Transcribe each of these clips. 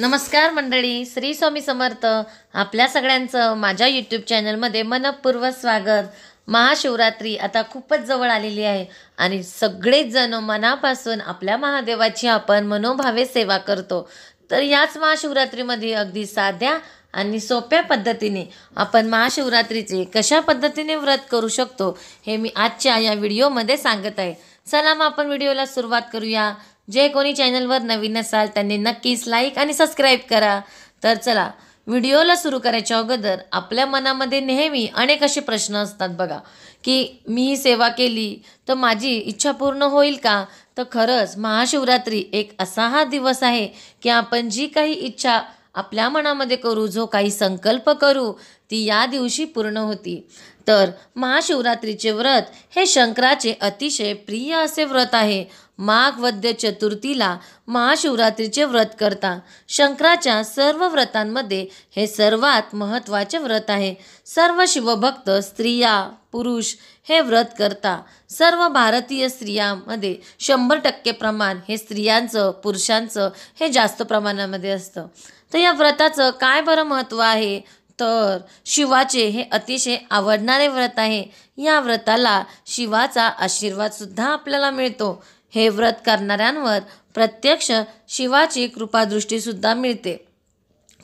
नमस्कार मंडळी श्री स्वामी समर्थ आपल्या सगळ्यांचं माझ्या यूट्यूब चॅनलमध्ये मनपूर्व स्वागत महाशिवरात्री आता खूपच जवळ आलेली आहे आणि सगळेच जण मनापासून आपल्या महादेवाची आपण मनोभावे सेवा करतो तर याच महाशिवरात्रीमध्ये अगदी साध्या आणि सोप्या पद्धतीने आपण महाशिवरात्रीचे कशा पद्धतीने व्रत करू शकतो हे मी आजच्या या व्हिडिओमध्ये सांगत आहे चला मग आपण व्हिडिओला सुरुवात करूया जे कोणी चॅनलवर नवीन असाल त्यांनी नक्कीच लाईक आणि सबस्क्राईब करा तर चला व्हिडिओला सुरू करायच्या अगोदर आपल्या मनामध्ये नेहमी अनेक असे प्रश्न असतात बघा की मी ही सेवा केली तर माझी इच्छा पूर्ण होईल का तर खरंच महाशिवरात्री एक असा हा दिवस आहे की आपण जी काही इच्छा आपल्या मनामध्ये करू जो काही संकल्प करू ती या दिवशी पूर्ण होती तर महाशिवरात्रीचे व्रत हे शंकराचे अतिशय प्रिय असे व्रत आहे माघ वद्य चतुर्थीला महाशिवरात्रीचे व्रत करता शंकराच्या सर्व व्रतांमध्ये हे सर्वात महत्त्वाचे व्रत आहे सर्व शिवभक्त स्त्रिया पुरुष हे व्रत करता सर्व भारतीय स्त्रियांमध्ये शंभर टक्के प्रमाण हे स्त्रियांचं पुरुषांचं हे जास्त प्रमाणामध्ये असतं तर या व्रताचं काय बरं महत्त्व आहे तर शिवाचे हे अतिशय आवडणारे व्रत आहे या व्रताला शिवाचा आशीर्वाद सुद्धा आपल्याला मिळतो हे व्रत करणाऱ्यांवर प्रत्यक्ष शिवाची सुद्धा मिळते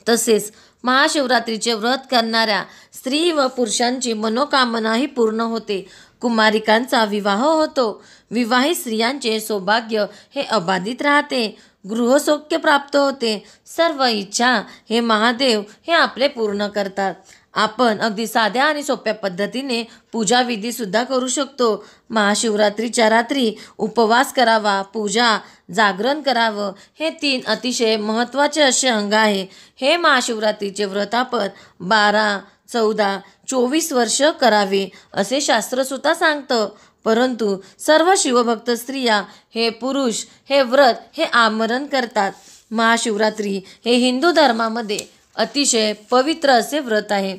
तसेच महाशिवरात्रीचे व्रत करणाऱ्या स्त्री व पुरुषांची मनोकामनाही पूर्ण होते कुमारिकांचा विवाह होतो विवाहित स्त्रियांचे सौभाग्य हे अबाधित राहते गृहसौख्य प्राप्त होते सर्व इच्छा हे महादेव हे आपले पूर्ण करतात आपण अगदी साध्या आणि सोप्या पद्धतीने पूजाविधीसुद्धा करू शकतो महाशिवरात्रीच्या रात्री उपवास करावा पूजा जागरण करावं हे तीन अतिशय महत्त्वाचे असे अंग आहे हे महाशिवरात्रीचे व्रत आपण बारा चौदा चोवीस वर्ष करावे असे शास्त्रसुद्धा सांगतं परंतु सर्व शिवभक्त स्त्रिया हे पुरुष हे व्रत हे आमरण करतात महाशिवरात्री हे हिंदू धर्मामध्ये अतिशय पवित्र असे व्रत आहे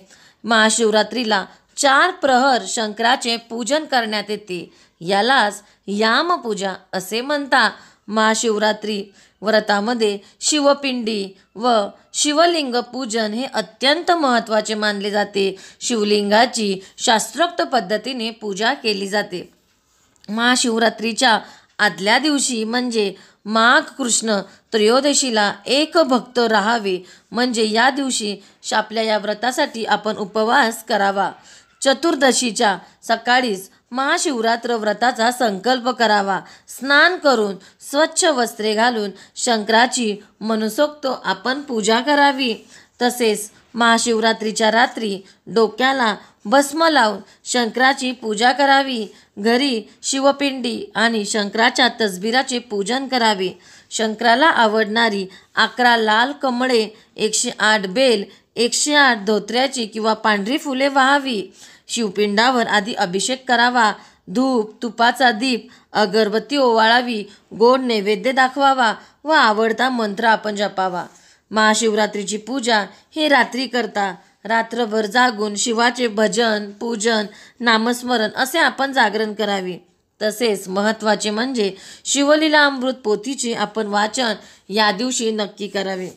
महाशिवरात्रीला चार प्रहर शंकराचे पूजन करण्यात येते यालाच यामपूजा असे म्हणता महाशिवरात्री व्रतामध्ये शिवपिंडी व शिवलिंग पूजन हे अत्यंत महत्त्वाचे मानले जाते शिवलिंगाची शास्त्रोक्त पद्धतीने पूजा केली जाते महाशिवरात्रीच्या आदल्या दिवशी म्हणजे माघ कृष्ण त्रयोदशीला एक भक्त राहावे म्हणजे या दिवशी आपल्या या व्रतासाठी आपण उपवास करावा चतुर्दशीच्या सकाळीच महाशिवरात्र व्रताचा संकल्प करावा स्नान करून स्वच्छ वस्त्रे घालून शंकराची मनसोक्त आपण पूजा करावी तसेच महाशिवरात्रीच्या रात्री डोक्याला भस्म लावून शंकराची पूजा करावी घरी शिवपिंडी आणि शंकराच्या तसबिराचे पूजन करावे शंकराला आवडणारी अकरा लाल कमळे एकशे आठ बेल एकशे आठ धोत्र्याची किंवा पांढरी फुले व्हावी शिवपिंडावर आधी अभिषेक करावा धूप तुपाचा दीप अगरबत्ती ओवाळावी गोड नैवेद्य दाखवावा व आवडता मंत्र आपण जपावा महाशिवरात्रीची पूजा हे रात्री करता रात्रभर जागून शिवाचे भजन पूजन नामस्मरण असे आपण जागरण करावे तसेच महत्त्वाचे म्हणजे शिवलीला अमृत पोथीचे आपण वाचन या दिवशी नक्की करावे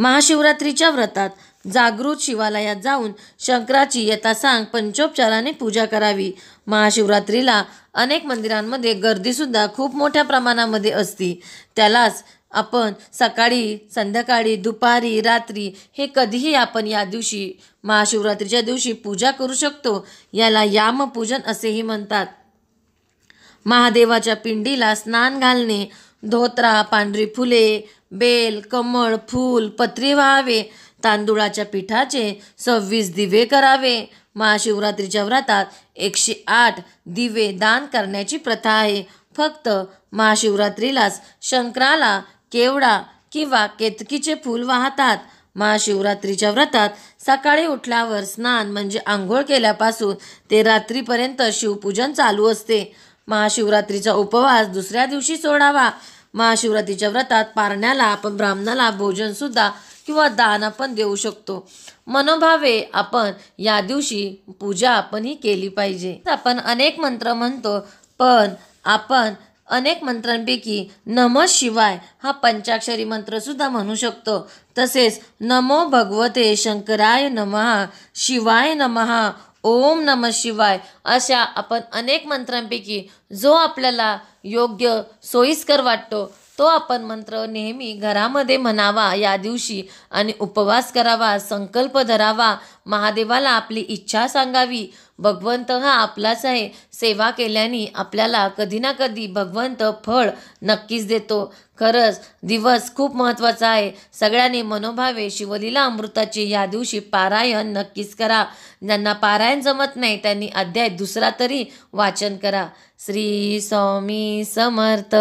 महाशिवरात्रीच्या व्रतात जागृत शिवालयात जाऊन शंकराची यथा सांग पंचोपचाराने पूजा करावी महाशिवरात्रीला अनेक मंदिरांमध्ये गर्दीसुद्धा खूप मोठ्या प्रमाणामध्ये असती त्यालाच आपण सकाळी संध्याकाळी दुपारी रात्री हे कधीही आपण या दिवशी महाशिवरात्रीच्या दिवशी पूजा करू शकतो याला यामपूजन असेही म्हणतात महादेवाच्या पिंडीला स्नान घालणे धोत्रा पांढरी फुले बेल कमळ फूल पत्री व्हावे तांदुळाच्या पिठाचे सव्वीस दिवे करावे महाशिवरात्रीच्या व्रतात एकशे आठ दिवे दान करण्याची प्रथा आहे फक्त महाशिवरात्रीलाच शंकराला केवडा किंवा केतकीचे फूल वाहतात महाशिवरात्रीच्या व्रतात सकाळी उठल्यावर स्नान म्हणजे आंघोळ केल्यापासून ते रात्रीपर्यंत शिवपूजन चालू असते महाशिवरात्रीचा उपवास दुसऱ्या दिवशी सोडावा महाशिवरात्रीच्या व्रतात पारण्याला आपण ब्राह्मणाला भोजनसुद्धा किंवा दान आपण देऊ शकतो मनोभावे आपण या दिवशी पूजा आपण ही केली पाहिजे आपण अनेक मंत्र म्हणतो पण आपण अनेक मंत्रांपैकी नम शिवाय हा पंचाक्षरी मंत्रसुद्धा म्हणू शकतो तसेच नमो भगवते शंकराय नमहा शिवाय नमहा ओम नम शिवाय अशा आपण अनेक मंत्रांपैकी जो आपल्याला योग्य सोयीस्कर वाटतो तो आपण मंत्र नेहमी घरामध्ये म्हणावा या दिवशी आणि उपवास करावा संकल्प धरावा महादेवाला आपली इच्छा सांगावी भगवंत हा आपलाच आहे सेवा केल्याने आपल्याला कधी ना कधी भगवंत फळ नक्कीच देतो खरंच दिवस खूप महत्त्वाचा आहे सगळ्यांनी मनोभावे शिवलीला अमृताची या दिवशी पारायण नक्कीच करा ज्यांना पारायण जमत नाही त्यांनी अध्याय दुसरा तरी वाचन करा श्री स्वामी समर्थ